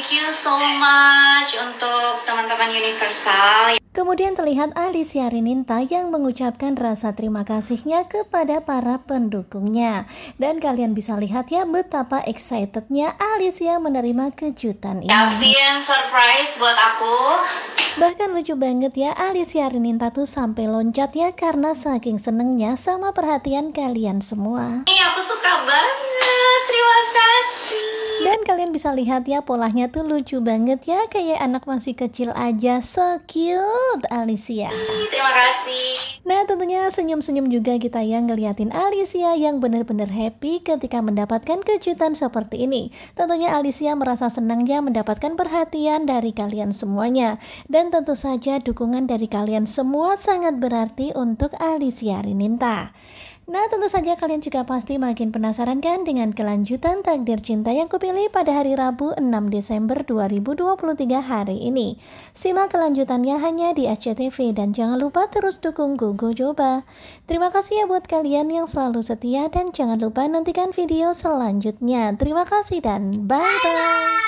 thank you so much untuk teman-teman Universal. Kemudian terlihat Alicia Rininta yang mengucapkan rasa terima kasihnya kepada para pendukungnya. Dan kalian bisa lihat ya betapa excitednya Alicia menerima kejutan ini. Kalian surprise buat aku. Bahkan lucu banget ya Alicia Rininta tuh sampai loncat ya karena saking senengnya sama perhatian kalian semua. Iya, Dan kalian bisa lihat ya polanya tuh lucu banget ya kayak anak masih kecil aja. So cute Alicia. Terima kasih. Nah tentunya senyum-senyum juga kita yang ngeliatin Alicia yang bener bener happy ketika mendapatkan kejutan seperti ini. Tentunya Alicia merasa senang ya mendapatkan perhatian dari kalian semuanya. Dan tentu saja dukungan dari kalian semua sangat berarti untuk Alicia Rininta. Nah, tentu saja kalian juga pasti makin penasaran kan dengan kelanjutan takdir cinta yang kupilih pada hari Rabu 6 Desember 2023 hari ini. Simak kelanjutannya hanya di SCTV dan jangan lupa terus dukung Gogo Joba. Terima kasih ya buat kalian yang selalu setia dan jangan lupa nantikan video selanjutnya. Terima kasih dan bye-bye.